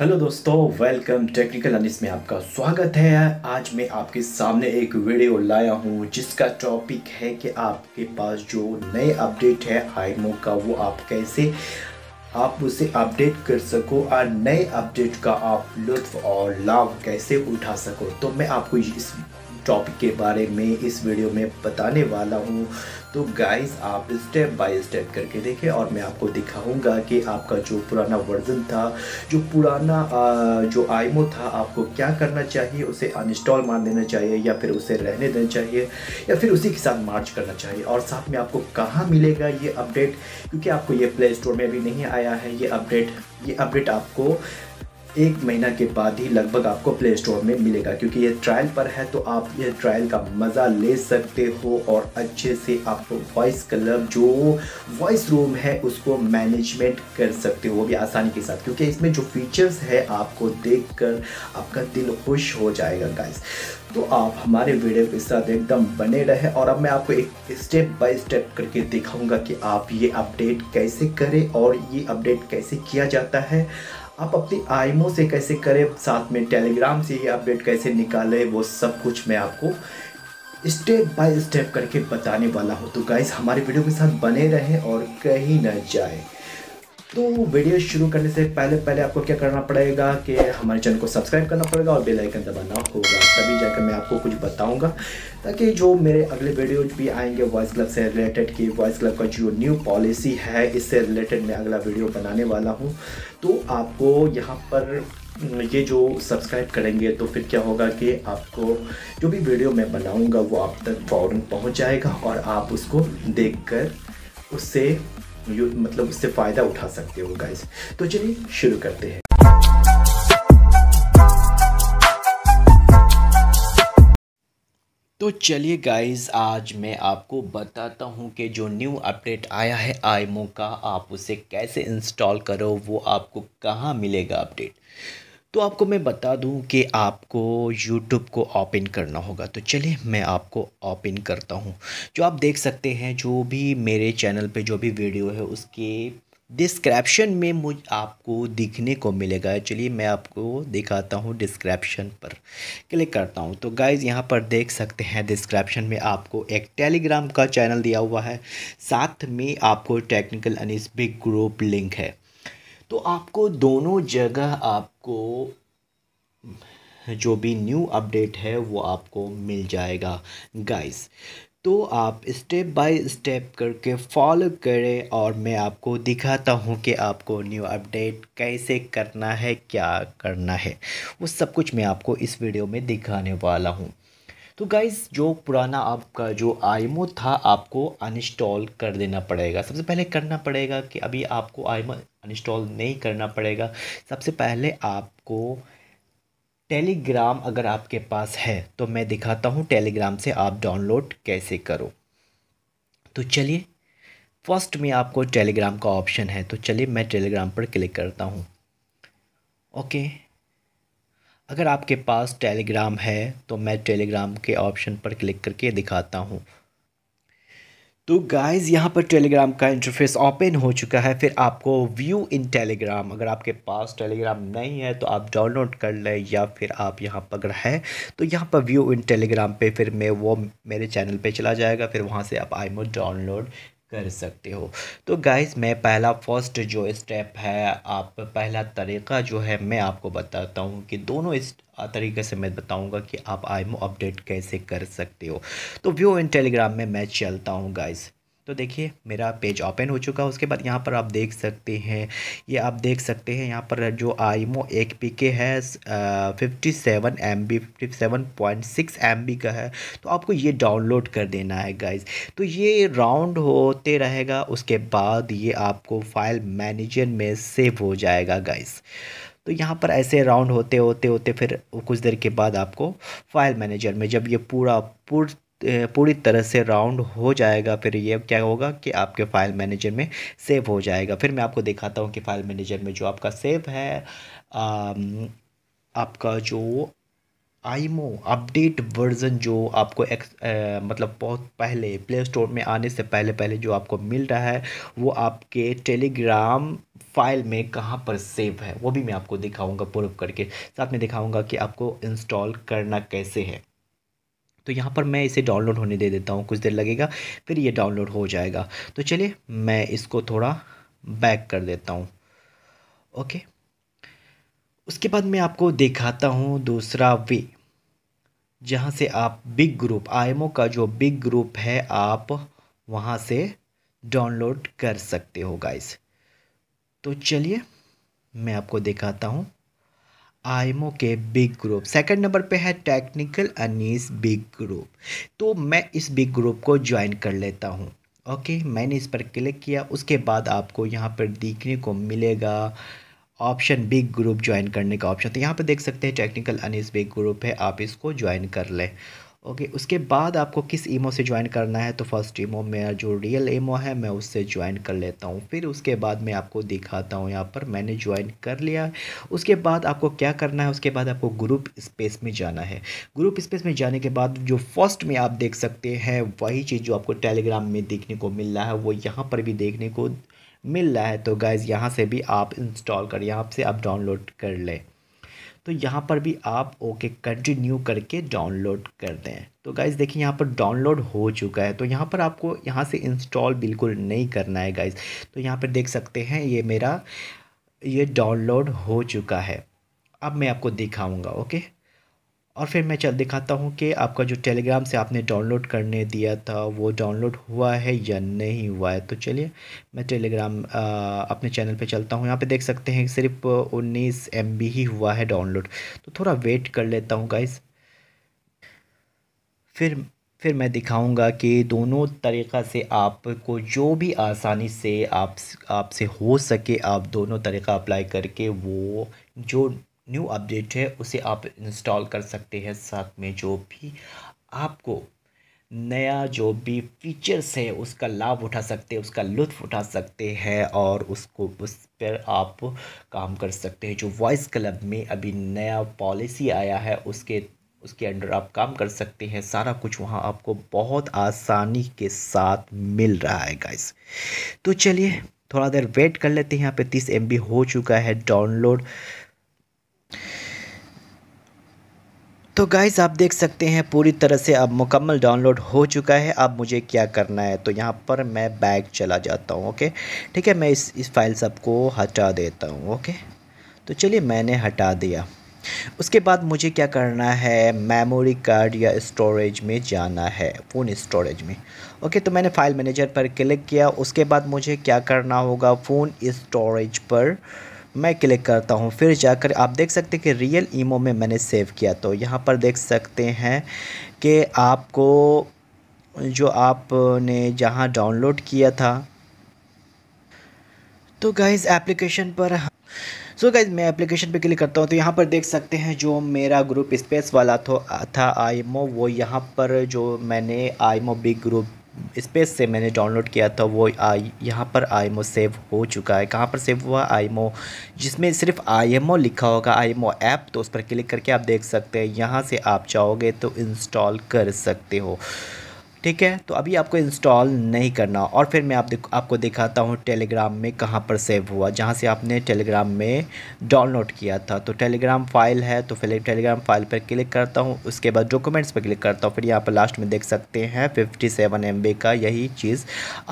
hello दोस्तों welcome technical Anis में आपका स्वागत है आज मैं आपके सामने एक वीडियो लाया हूँ जिसका टॉपिक है कि आपके पास जो नए अपडेट है आईमो का वो आप कैसे आप उसे अपडेट कर सको और नए अपडेट का आप लुत्फ और लाभ कैसे उठा सको तो मैं आपको इस टॉपिक के बारे में इस वीडियो में बताने वाला हूँ तो गाइस आप स्टेप बाय स्टेप करके देखें और मैं आपको दिखाऊंगा कि आपका जो पुराना वर्जन था जो पुराना जो आईमो था आपको क्या करना चाहिए उसे अनइंस्टॉल मार देना चाहिए या फिर उसे रहने देना चाहिए या फिर उसी के साथ मार्च करना चाहिए और साथ में आपको कहाँ मिलेगा ये अपडेट क्योंकि आपको ये प्ले स्टोर में अभी नहीं आया है ये अपडेट ये अपडेट आपको एक महीना के बाद ही लगभग आपको प्ले स्टोर में मिलेगा क्योंकि ये ट्रायल पर है तो आप ये ट्रायल का मज़ा ले सकते हो और अच्छे से आप वॉइस कलर जो वॉइस रूम है उसको मैनेजमेंट कर सकते हो वो भी आसानी के साथ क्योंकि इसमें जो फीचर्स है आपको कर आपका दिल खुश हो जाएगा गाइस तो आप हमारे वीडियो के साथ एकदम बने रहे और अब मैं आपको एक स्टेप बाय स्टेप करके दिखाऊंगा कि आप ये अपडेट कैसे करें और ये अपडेट कैसे किया जाता है आप अपनी आईमो से कैसे करें साथ में टेलीग्राम से ही अपडेट कैसे निकालें वो सब कुछ मैं आपको स्टेप बाय स्टेप करके बताने वाला हूँ तो गाइज हमारे वीडियो के साथ बने रहें और कहीं ना जाए तो वीडियो शुरू करने से पहले पहले आपको क्या करना पड़ेगा कि हमारे चैनल को सब्सक्राइब करना पड़ेगा और बेल आइकन दबाना होगा तभी जाकर मैं आपको कुछ बताऊंगा ताकि जो मेरे अगले वीडियो भी आएंगे वॉइस क्लब से रिलेटेड कि वॉइस क्लब का जो न्यू पॉलिसी है इससे रिलेटेड मैं अगला वीडियो बनाने वाला हूँ तो आपको यहाँ पर ये जो सब्सक्राइब करेंगे तो फिर क्या होगा कि आपको जो भी वीडियो मैं बनाऊँगा वो आप तक फ़ौरन पहुँच जाएगा और आप उसको देख उससे मतलब उससे फ़ायदा उठा सकते हो गाइस तो चलिए शुरू करते हैं तो चलिए गाइस आज मैं आपको बताता हूँ कि जो न्यू अपडेट आया है आईमो का आप उसे कैसे इंस्टॉल करो वो आपको कहाँ मिलेगा अपडेट तो आपको मैं बता दूं कि आपको यूट्यूब को ओपन करना होगा तो चलिए मैं आपको ओपन करता हूं जो आप देख सकते हैं जो भी मेरे चैनल पे जो भी वीडियो है उसके डिस्क्रिप्शन में मुझ आपको दिखने को मिलेगा चलिए मैं आपको दिखाता हूँ डिस्क्रिप्शन पर क्लिक करता हूँ तो गाइज़ यहाँ पर देख सकते हैं डिस्क्रिप्शन में आपको एक टेलीग्राम का चैनल दिया हुआ है साथ में आपको टेक्निकल बिग ग्रुप लिंक है तो आपको दोनों जगह आप आपको जो भी न्यू अपडेट है वो आपको मिल जाएगा गाइस तो आप स्टेप बाय स्टेप करके फॉलो करें और मैं आपको दिखाता हूँ कि आपको न्यू अपडेट कैसे करना है क्या करना है वो सब कुछ मैं आपको इस वीडियो में दिखाने वाला हूँ तो गाइज़ जो पुराना आपका जो आईमो था आपको अनइंस्टॉल कर देना पड़ेगा सबसे पहले करना पड़ेगा कि अभी आपको आईमो अनइंस्टॉल नहीं करना पड़ेगा सबसे पहले आपको टेलीग्राम अगर आपके पास है तो मैं दिखाता हूँ टेलीग्राम से आप डाउनलोड कैसे करो तो चलिए फर्स्ट में आपको टेलीग्राम का ऑप्शन है तो चलिए मैं टेलीग्राम पर क्लिक करता हूँ ओके अगर आपके पास टेलीग्राम है तो मैं टेलीग्राम के ऑप्शन पर क्लिक करके दिखाता हूँ तो गाइस यहाँ पर टेलीग्राम का इंटरफेस ओपन हो चुका है फिर आपको व्यू इन टेलीग्राम अगर आपके पास टेलीग्राम नहीं है तो आप डाउनलोड कर लें या फिर आप यहाँ पर अगर है तो यहाँ पर व्यू इन टेलीग्राम पे फिर मैं वो मेरे चैनल पे चला जाएगा फिर वहाँ से आप आईमो डाउनलोड कर सकते हो तो गाइस मैं पहला फर्स्ट जो स्टेप है आप पहला तरीका जो है मैं आपको बताता हूँ कि दोनों इस तरीके से मैं बताऊँगा कि आप आईमो अपडेट कैसे कर सकते हो तो व्यू इन टेलीग्राम में मैं चलता हूँ गाइस तो देखिए मेरा पेज ओपन हो चुका है उसके बाद यहाँ पर आप देख सकते हैं ये आप देख सकते हैं यहाँ पर जो आईमो एक पी के है fifty seven M B fifty seven point six M B का है तो आपको ये डाउनलोड कर देना है गाइज तो ये राउंड होते रहेगा उसके बाद ये आपको फाइल मैनेजर में सेव हो जाएगा गाइज़ तो यहाँ पर ऐसे राउंड होते होते होते फिर कुछ देर के बाद आपको फाइल मैनेजर में जब ये पूरा पूर्ण पूरी तरह से राउंड हो जाएगा फिर ये क्या होगा कि आपके फाइल मैनेजर में सेव हो जाएगा फिर मैं आपको दिखाता हूँ कि फाइल मैनेजर में जो आपका सेव है आपका जो आईमो अपडेट वर्जन जो आपको एक्स आ, मतलब बहुत पहले प्ले स्टोर में आने से पहले पहले जो आपको मिल रहा है वो आपके टेलीग्राम फाइल में कहाँ पर सेव है वो भी मैं आपको दिखाऊंगा प्रूफ करके साथ में दिखाऊंगा कि आपको इंस्टॉल करना कैसे है तो यहाँ पर मैं इसे डाउनलोड होने दे देता हूँ कुछ देर लगेगा फिर ये डाउनलोड हो जाएगा तो चलिए मैं इसको थोड़ा बैक कर देता हूँ ओके उसके बाद मैं आपको दिखाता हूँ दूसरा वे जहाँ से आप बिग ग्रुप आईएमओ का जो बिग ग्रुप है आप वहाँ से डाउनलोड कर सकते हो गाइस तो चलिए मैं आपको दिखाता हूँ आईमो के बिग ग्रुप सेकंड नंबर पे है टेक्निकल अनीस बिग ग्रुप तो मैं इस बिग ग्रुप को ज्वाइन कर लेता हूँ ओके मैंने इस पर क्लिक किया उसके बाद आपको यहाँ पर देखने को मिलेगा ऑप्शन बिग ग्रुप ज्वाइन करने का ऑप्शन तो यहाँ पर देख सकते हैं टेक्निकल अनिस बिग ग्रुप है आप इसको ज्वाइन कर लें ओके okay, उसके बाद आपको किस ईमो से ज्वाइन करना है तो फर्स्ट ईमो मेरा जो रियल ईमो है मैं उससे ज्वाइन कर लेता हूँ फिर उसके बाद मैं आपको दिखाता हूँ यहाँ पर मैंने ज्वाइन कर लिया उसके बाद आपको क्या करना है उसके बाद आपको ग्रुप स्पेस में जाना है ग्रुप स्पेस में जाने के बाद जो फर्स्ट में आप देख सकते हैं वही चीज़ जो आपको टेलीग्राम में देखने को मिल रहा है वो यहाँ पर भी देखने को मिल रहा है तो गाइज़ यहाँ से भी आप इंस्टॉल कर यहाँ से आप डाउनलोड कर लें तो यहाँ पर भी आप ओके कंटिन्यू करके डाउनलोड कर दें तो गाइज़ देखिए यहाँ पर डाउनलोड हो चुका है तो यहाँ पर आपको यहाँ से इंस्टॉल बिल्कुल नहीं करना है गाइज़ तो यहाँ पर देख सकते हैं ये मेरा ये डाउनलोड हो चुका है अब मैं आपको दिखाऊंगा ओके और फिर मैं चल दिखाता हूँ कि आपका जो टेलीग्राम से आपने डाउनलोड करने दिया था वो डाउनलोड हुआ है या नहीं हुआ है तो चलिए मैं टेलीग्राम अपने चैनल पे चलता हूँ यहाँ पे देख सकते हैं सिर्फ उन्नीस एम ही हुआ है डाउनलोड तो थोड़ा वेट कर लेता हूँ गाइस फिर फिर मैं दिखाऊंगा कि दोनों तरीक़ा से आपको जो भी आसानी से आप आपसे हो सके आप दोनों तरीक़ा अप्लाई करके वो जो न्यू अपडेट है उसे आप इंस्टॉल कर सकते हैं साथ में जो भी आपको नया जो भी फीचर्स है उसका लाभ उठा सकते हैं उसका लुत्फ़ उठा सकते हैं और उसको उस पर आप काम कर सकते हैं जो वॉइस क्लब में अभी नया पॉलिसी आया है उसके उसके अंडर आप काम कर सकते हैं सारा कुछ वहाँ आपको बहुत आसानी के साथ मिल रहा है गाइस तो चलिए थोड़ा देर वेट कर लेते हैं यहाँ पे तीस एम हो चुका है डाउनलोड तो गाइज़ आप देख सकते हैं पूरी तरह से अब मुकम्मल डाउनलोड हो चुका है अब मुझे क्या करना है तो यहाँ पर मैं बैग चला जाता हूँ ओके ठीक है मैं इस इस फाइल सब को हटा देता हूँ ओके तो चलिए मैंने हटा दिया उसके बाद मुझे क्या करना है मेमोरी कार्ड या स्टोरेज में जाना है फ़ोन स्टोरेज में ओके तो मैंने फ़ाइल मैनेजर पर क्लिक किया उसके बाद मुझे क्या करना होगा फ़ोन स्टोरेज पर मैं क्लिक करता हूँ फिर जाकर आप देख सकते हैं कि रियल ईमो में मैंने सेव किया तो यहाँ पर देख सकते हैं कि आपको जो आपने जहाँ डाउनलोड किया था तो गाइज़ एप्लीकेशन पर सो so गाइज़ मैं एप्लीकेशन पे क्लिक करता हूँ तो यहाँ पर देख सकते हैं जो मेरा ग्रुप स्पेस वाला तो था आईमो वो यहाँ पर जो मैंने आईमो बिग ग्रुप स्पेस से मैंने डाउनलोड किया था वो आई यहाँ पर आईमो सेव हो चुका है कहाँ पर सेव हुआ आईमो जिसमें सिर्फ आईएमओ लिखा होगा आईएमओ ऐप तो उस पर क्लिक करके आप देख सकते हैं यहाँ से आप चाहोगे तो इंस्टॉल कर सकते हो ठीक है तो अभी आपको इंस्टॉल नहीं करना और फिर मैं आप दिख, आपको दिखाता हूँ टेलीग्राम में कहाँ पर सेव हुआ जहाँ से आपने टेलीग्राम में डाउनलोड किया था तो टेलीग्राम फाइल है तो फिर टेलीग्राम फाइल पर क्लिक करता हूँ उसके बाद डॉक्यूमेंट्स पर क्लिक करता हूँ फिर यहाँ पर लास्ट में देख सकते हैं फिफ्टी सेवन एम बी का यही चीज़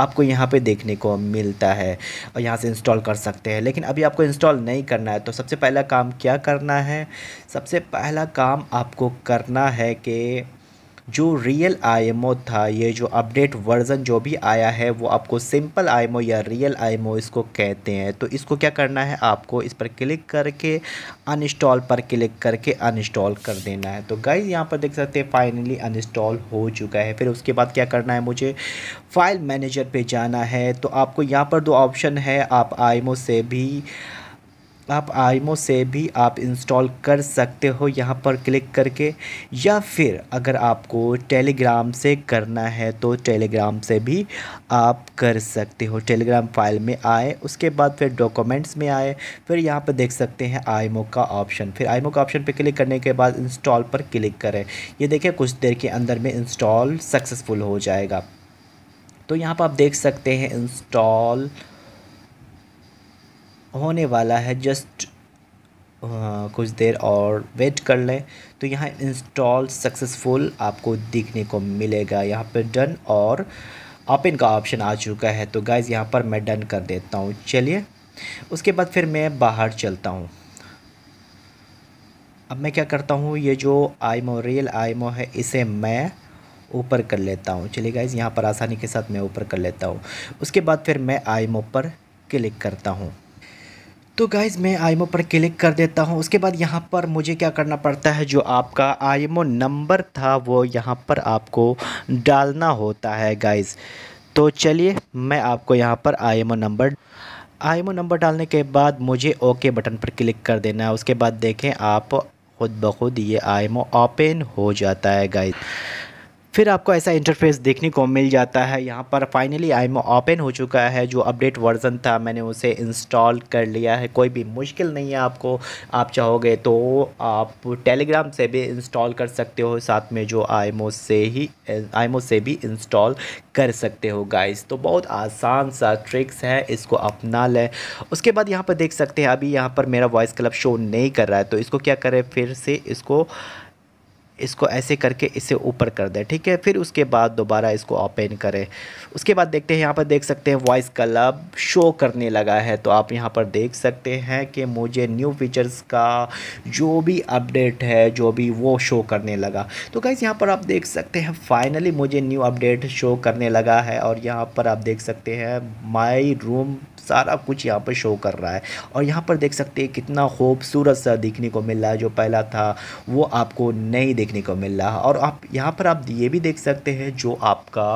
आपको यहाँ पर देखने को मिलता है और यहाँ से इंस्टॉल कर सकते हैं लेकिन अभी आपको इंस्टॉल नहीं करना है तो सबसे पहला काम क्या करना है सबसे पहला काम आपको करना है कि जो रियल आईएमओ था ये जो अपडेट वर्ज़न जो भी आया है वो आपको सिंपल आईएमओ या रियल आईएमओ इसको कहते हैं तो इसको क्या करना है आपको इस पर क्लिक करके अनइंस्टॉल पर क्लिक करके अनइंस्टॉल कर देना है तो गाइज यहाँ पर देख सकते हैं फाइनली अनइंस्टॉल हो चुका है फिर उसके बाद क्या करना है मुझे फाइल मैनेजर पर जाना है तो आपको यहाँ पर दो ऑप्शन है आप आई से भी आप आईमो से भी आप इंस्टॉल कर सकते हो यहाँ पर क्लिक करके या फिर अगर आपको टेलीग्राम से करना है तो टेलीग्राम से भी आप कर सकते हो टेलीग्राम फाइल में आए उसके बाद फिर डॉक्यूमेंट्स में आए फिर यहाँ पर देख सकते हैं आईमो का ऑप्शन फिर आईमो का ऑप्शन पर क्लिक करने के बाद इंस्टॉल पर क्लिक करें ये देखिए कुछ देर के अंदर में इंस्टॉल सक्सेसफुल हो जाएगा तो यहाँ पर आप देख सकते हैं इंस्टॉल होने वाला है जस्ट कुछ देर और वेट कर लें तो यहाँ इंस्टॉल सक्सेसफुल आपको दिखने को मिलेगा यहाँ पर डन और ओपन का ऑप्शन आ चुका है तो गाइज़ यहाँ पर मैं डन कर देता हूँ चलिए उसके बाद फिर मैं बाहर चलता हूँ अब मैं क्या करता हूँ ये जो आईमो रियल आईमो है इसे मैं ऊपर कर लेता हूँ चलिए गाइज़ यहाँ पर आसानी के साथ मैं ऊपर कर लेता हूँ उसके बाद फिर मैं आईमो पर क्लिक करता हूँ तो गाइज़ मैं आईमो पर क्लिक कर देता हूँ उसके बाद यहाँ पर मुझे क्या करना पड़ता है जो आपका आईमो नंबर था वो यहाँ पर आपको डालना होता है गाइज़ तो चलिए मैं आपको यहाँ पर आईमो नंबर आईमो नंबर डालने के बाद मुझे ओके बटन पर क्लिक कर देना है उसके बाद देखें आप खुद ब खुद ये आईमो ओपन हो जाता है गाइज़ फिर आपको ऐसा इंटरफेस देखने को मिल जाता है यहाँ पर फाइनली आई ओपन हो चुका है जो अपडेट वर्जन था मैंने उसे इंस्टॉल कर लिया है कोई भी मुश्किल नहीं है आपको आप चाहोगे तो आप टेलीग्राम से भी इंस्टॉल कर सकते हो साथ में जो आई से ही आई से भी इंस्टॉल कर सकते हो गाइस तो बहुत आसान सा ट्रिक्स है इसको अपना लें उसके बाद यहाँ पर देख सकते हैं अभी यहाँ पर मेरा वॉइस क्लब शो नहीं कर रहा है तो इसको क्या करें फिर से इसको इसको ऐसे करके इसे ऊपर कर दें ठीक है फिर उसके बाद दोबारा इसको ओपन करें उसके बाद देखते हैं यहाँ पर देख सकते हैं वॉइस क्लब शो करने लगा है तो आप यहाँ पर देख सकते हैं कि मुझे न्यू फीचर्स का जो भी अपडेट है जो भी वो शो करने लगा तो गाइज़ यहाँ पर आप देख सकते हैं फाइनली मुझे न्यू अपडेट शो करने लगा है और यहाँ पर आप देख सकते हैं माई रूम सारा कुछ यहाँ पर शो कर रहा है और यहाँ पर देख सकते हैं कितना खूबसूरत सा देखने को मिल रहा है जो पहला था वो आपको नहीं देखने को मिल रहा और आप यहाँ पर आप ये भी देख सकते हैं जो आपका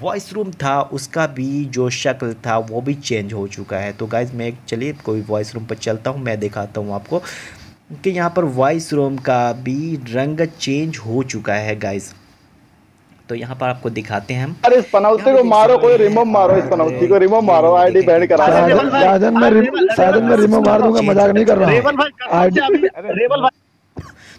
वॉइस रूम था उसका भी जो शक्ल था वो भी चेंज हो चुका है तो गाइज़ मैं चलिए कोई वॉइस रूम पर चलता हूँ मैं दिखाता हूँ आपको कि यहाँ पर वॉइस रूम का भी रंग चेंज हो चुका है गाइज़ तो यहाँ पर आपको दिखाते हैं हम अरे इस पनौती को मारो कोई रिमोव मारो इस पनौती को रिमोव मारो आईडी बैंड करा साधन में में रिमोव मार दूंगा मजाक नहीं कर रहा हूँ रेवल भाई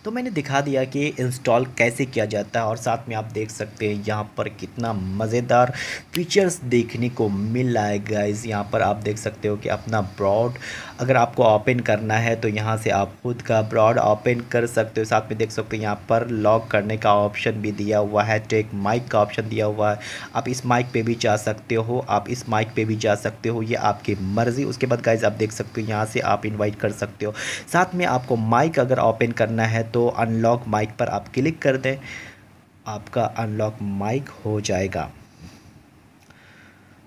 तो मैंने दिखा दिया कि इंस्टॉल कैसे किया जाता है और साथ में आप देख सकते हैं यहाँ पर कितना मज़ेदार फीचर्स देखने को मिल रहा है गाइज़ यहाँ पर आप देख सकते हो कि अपना ब्रॉड अगर आपको ओपन करना है तो यहाँ से आप खुद का ब्रॉड ओपन कर सकते हो साथ में देख सकते हो यहाँ पर लॉक करने का ऑप्शन भी दिया हुआ है टेक माइक का ऑप्शन दिया हुआ है आप इस माइक पर भी जा सकते हो आप इस माइक पर भी जा सकते हो ये आपकी मर्ज़ी उसके बाद गाइज़ आप देख सकते हो यहाँ से आप इन्वाइट कर सकते हो साथ में आपको माइक अगर ओपन करना है तो तो अनलॉक माइक पर आप क्लिक कर दें आपका अनलॉक माइक हो जाएगा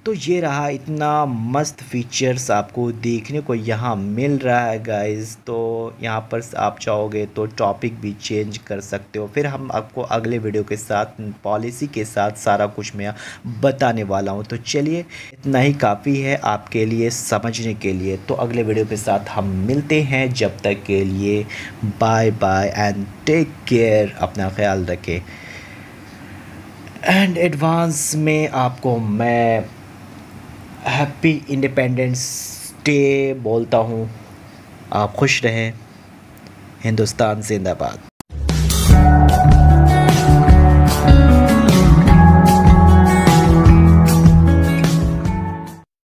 तो ये रहा इतना मस्त फीचर्स आपको देखने को यहाँ मिल रहा है गाइस तो यहाँ पर आप चाहोगे तो टॉपिक भी चेंज कर सकते हो फिर हम आपको अगले वीडियो के साथ पॉलिसी के साथ सारा कुछ मैं बताने वाला हूँ तो चलिए इतना ही काफ़ी है आपके लिए समझने के लिए तो अगले वीडियो के साथ हम मिलते हैं जब तक के लिए bye bye and take care अपना ख्याल रखें एंड एडवांस में आपको मैं हैप्पी इंडिपेंडेंस डे बोलता हूँ आप खुश रहें हिंदुस्तान जिंदाबाद